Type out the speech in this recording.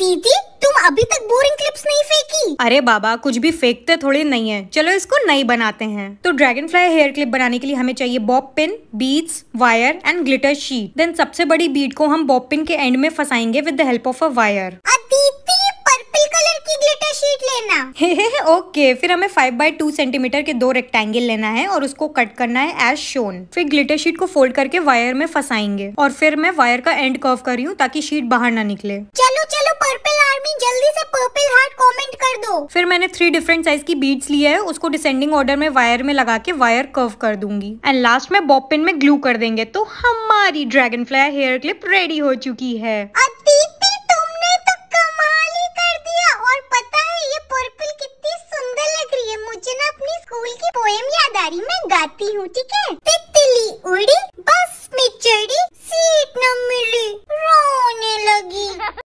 दीदी तुम अभी तक बोरिंग क्लिप्स नहीं फेंकी अरे बाबा कुछ भी फेंकते थोड़ी नहीं है चलो इसको नई बनाते हैं तो ड्रैगन फ्लाई हेयर क्लिप बनाने के लिए हमें चाहिए bob pin beads wire and glitter sheet then सबसे बड़ी बीड को हम बॉब पिन के एंड में फसाएंगे with the help of a wire लेना ओके फिर हमें फाइव बाई टू सेंटीमीटर के दो रेक्टेंगल लेना है और उसको कट करना है एज शोन फिर ग्लिटर शीट को फोल्ड करके वायर में फंसाएंगे और फिर मैं वायर का एंड कर्व कर रही हूँ ताकि शीट बाहर ना निकले चलो चलो जल्दी से पर्पल हार्ट कमेंट कर दो फिर मैंने थ्री डिफरेंट साइज की बीड्स ली है उसको डिसेंडिंग ऑर्डर में वायर में लगा के वायर कर्व कर दूंगी एंड लास्ट में बॉप पिन में ग्लू कर देंगे तो हमारी dragonfly hair clip ready हो चुकी है मुझे ना अपनी स्कूल की पोएम याद आ रही मैं गाती हूँ ठीक है तितली उड़ी